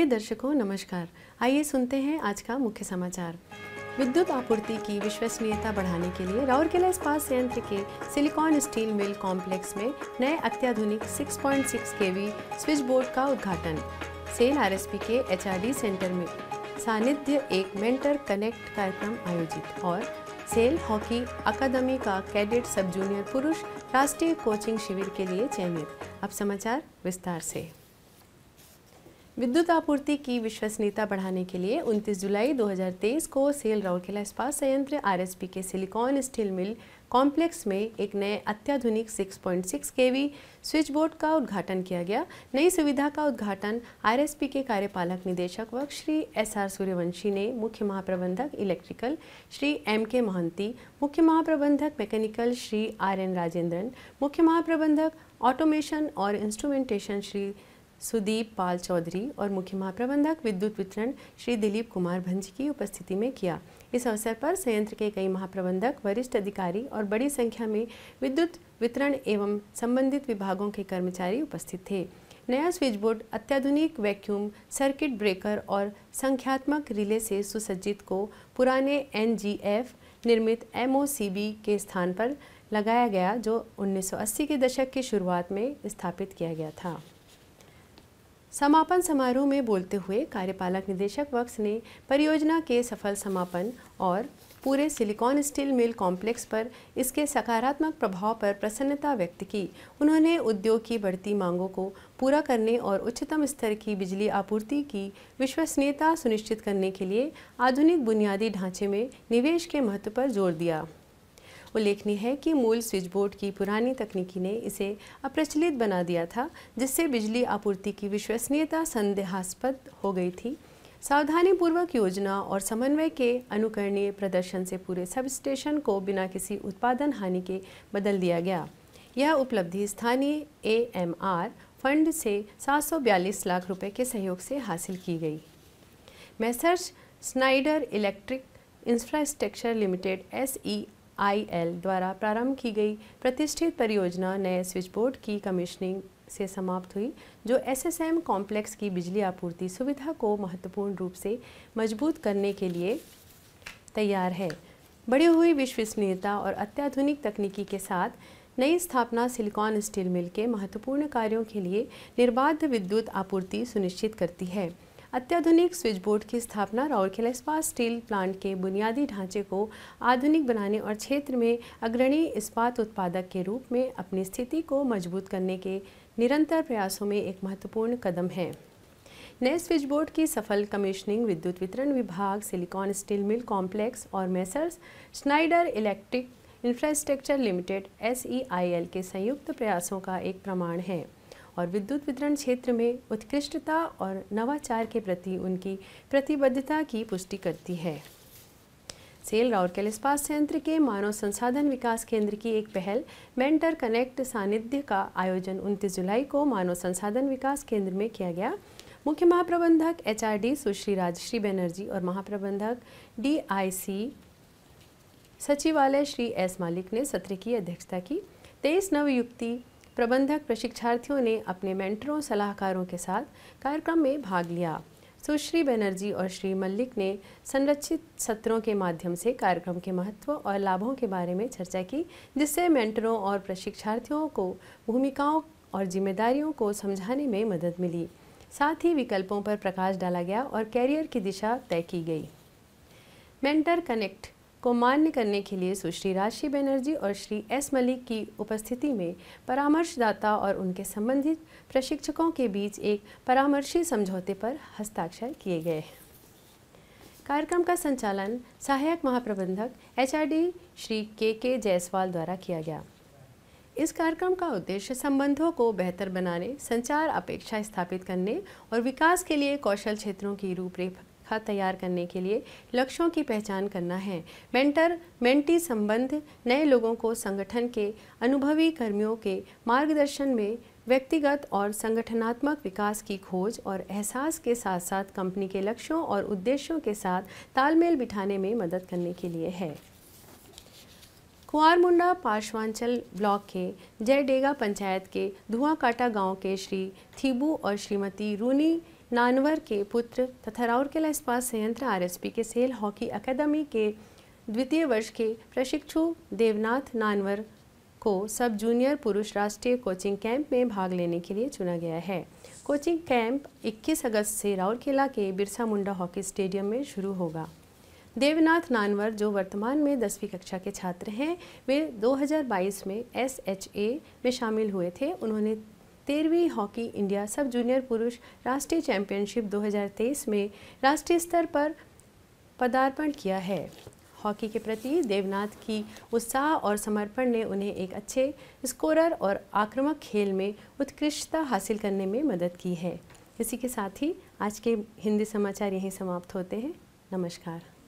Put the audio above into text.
प्रिय दर्शकों नमस्कार आइए सुनते हैं आज का मुख्य समाचार विद्युत आपूर्ति की विश्वसनीयता बढ़ाने के लिए राउरकेला इस्पात संयंत्र के सिलिकॉन स्टील मिल कॉम्प्लेक्स में नए अत्याधुनिक 6.6 केवी स्विच बोर्ड का उद्घाटन SAIL P K D centre में सानिध्य एक मेंटर कनेक्ट कार्यक्रम आयोजित और सेल हॉकी अकादमी का कैडेट सब जूनियर पुरुष राष्ट्रीय कोचिंग शिविर के लिए चयनित अब समाचार विस्तार से विद्युत आपूर्ति की विश्वसनीयता बढ़ाने के लिए 29 जुलाई 2023 को सेल राउरकेला इस्पात संयंत्र आरएसपी के सिलिकॉन स्टील मिल कॉम्प्लेक्स में एक नए अत्याधुनिक 6.6 वी स्विच बोर्ड का उद्घाटन किया गया नई सुविधा का उद्घाटन आरएसपी के कार्यपालक निदेशक व श्री एस आर सूर्यवंशी ने मुख्य महाप्रबंधक इलेक्ट्रिकल श्री एम के मोहंती मुख्य महाप्रबंधक mechanical Shri R N Rajendran मुख्य महाप्रबंधक ऑटोमेशन और इंस्ट्रूमेंटेशन श्री सुदीप पाल चौधरी और मुख्य महाप्रबंधक विद्युत वितरण श्री दिलीप कुमार भंज की उपस्थिति में किया इस अवसर पर संयंत्र के कई महाप्रबंधक वरिष्ठ अधिकारी और बड़ी संख्या में विद्युत वितरण एवं संबंधित विभागों के कर्मचारी उपस्थित थे नया स्विच बोर्ड अत्याधुनिक वैक्यूम सर्किट ब्रेकर और संख्यात्मक रिले से सुसज्जित को पुराने एन निर्मित एम के स्थान पर लगाया गया जो 1980 के दशक की शुरुआत में स्थापित किया गया था समापन समारोह में बोलते हुए कार्यपालक निदेशक वक्स ने परियोजना के सफल समापन और पूरे सिलिकॉन स्टील मिल कॉम्प्लेक्स पर इसके सकारात्मक प्रभाव पर प्रसन्नता व्यक्त की उन्होंने उद्योग की बढ़ती मांगों को पूरा करने और उच्चतम स्तर की बिजली आपूर्ति की विश्वसनीयता सुनिश्चित करने के लिए आधुनिक बुनियादी ढांचे में निवेश के महत्व पर जोर दिया उल्लेखनीय है कि मूल स्विच बोर्ड की पुरानी तकनीकी ने इसे अप्रचलित बना दिया था जिससे बिजली आपूर्ति की विश्वसनीयता संदेहास्पद हो गई थी सावधानीपूर्वक योजना और समन्वय के अनुकरणीय प्रदर्शन से पूरे सब स्टेशन को बिना किसी उत्पादन हानि के बदल दिया गया यह उपलब्धि स्थानीय ए फंड से सात लाख रुपए के सहयोग से हासिल की गई Messrs Schneider Electric Infrastructure Limited S E IL द्वारा प्रारंभ की गई प्रतिष्ठित परियोजना नए स्विच बोर्ड की कमिश्निंग से समाप्त हुई जो एसएसएम कॉम्प्लेक्स की बिजली आपूर्ति सुविधा को महत्वपूर्ण रूप से मजबूत करने के लिए तैयार है बढ़ी हुई विश्वसनीयता और अत्याधुनिक तकनीकी के साथ नई स्थापना सिलिकॉन स्टील मिल के महत्वपूर्ण कार्यों के लिए निर्बाध विद्युत आपूर्ति सुनिश्चित करती है अत्याधुनिक स्विच बोर्ड की स्थापना राउरकेला इस्पात स्टील प्लांट के बुनियादी ढांचे को आधुनिक बनाने और क्षेत्र में अग्रणी इस्पात उत्पादक के रूप में अपनी स्थिति को मजबूत करने के निरंतर प्रयासों में एक महत्वपूर्ण कदम है नए स्विच बोर्ड की सफल कमीशनिंग विद्युत वितरण विभाग सिलिकॉन स्टील मिल कॉम्प्लेक्स और Messrs Schneider Electric Infrastructure Limited S के संयुक्त प्रयासों का एक प्रमाण है और विद्युत वितरण क्षेत्र में उत्कृष्टता और नवाचार के प्रति उनकी प्रतिबद्धता की पुष्टि करती है सेल राउरकेल इस्पात संयंत्र के मानव संसाधन विकास केंद्र की एक पहल मेंटर कनेक्ट सानिध्य का आयोजन 29 जुलाई को मानव संसाधन विकास केंद्र में किया गया मुख्य महाप्रबंधक H R D Sushri Rajashree Banerjee और महाप्रबंधक डी आई सी सचिवालय श्री एस मालिक ने सत्र की अध्यक्षता की तेईस नवयुक्ति प्रबंधक प्रशिक्षार्थियों ने अपने मेंटरों सलाहकारों के साथ कार्यक्रम में भाग लिया सुश्री बनर्जी और श्री मल्लिक ने संरक्षित सत्रों के माध्यम से कार्यक्रम के महत्व और लाभों के बारे में चर्चा की जिससे मेंटरों और प्रशिक्षार्थियों को भूमिकाओं और जिम्मेदारियों को समझाने में मदद मिली साथ ही विकल्पों पर प्रकाश डाला गया और कैरियर की दिशा तय की गई मेंटर कनेक्ट को मान्य करने के लिए सुश्री राशि बनर्जी और श्री एस मलिक की उपस्थिति में परामर्शदाता और उनके संबंधित प्रशिक्षकों के बीच एक परामर्शी समझौते पर हस्ताक्षर किए गए कार्यक्रम का संचालन सहायक महाप्रबंधक एचआरडी श्री के के जायसवाल द्वारा किया गया इस कार्यक्रम का उद्देश्य संबंधों को बेहतर बनाने संचार अपेक्षा स्थापित करने और विकास के लिए कौशल क्षेत्रों की रूपरेखा खाद तैयार करने के लिए लक्ष्यों की पहचान करना है मेंटर मेंटी संबंध नए लोगों को संगठन के अनुभवी कर्मियों के मार्गदर्शन में व्यक्तिगत और संगठनात्मक विकास की खोज और एहसास के साथ साथ कंपनी के लक्ष्यों और उद्देश्यों के साथ तालमेल बिठाने में मदद करने के लिए है कुआरमुंडा पार्श्वांचल ब्लॉक के जयडेगा पंचायत के धुआंकाटा गांव के श्री थीबू और श्रीमती रूनी नानवर के पुत्र तथा राउरकेला इस्पात संयंत्र आरएसपी के सेल हॉकी अकादमी के द्वितीय वर्ष के प्रशिक्षु देवनाथ नानवर को सब जूनियर पुरुष राष्ट्रीय कोचिंग कैंप में भाग लेने के लिए चुना गया है कोचिंग कैंप 21 अगस्त से राउरकेला के बिरसा मुंडा हॉकी स्टेडियम में शुरू होगा देवनाथ नानवर जो वर्तमान में दसवीं कक्षा के छात्र हैं वे 2022 में एस में शामिल हुए थे उन्होंने तेरहवीं हॉकी इंडिया सब जूनियर पुरुष राष्ट्रीय चैंपियनशिप 2023 में राष्ट्रीय स्तर पर पदार्पण किया है हॉकी के प्रति देवनाथ की उत्साह और समर्पण ने उन्हें एक अच्छे स्कोरर और आक्रामक खेल में उत्कृष्टता हासिल करने में मदद की है इसी के साथ ही आज के हिंदी समाचार यहीं समाप्त होते हैं नमस्कार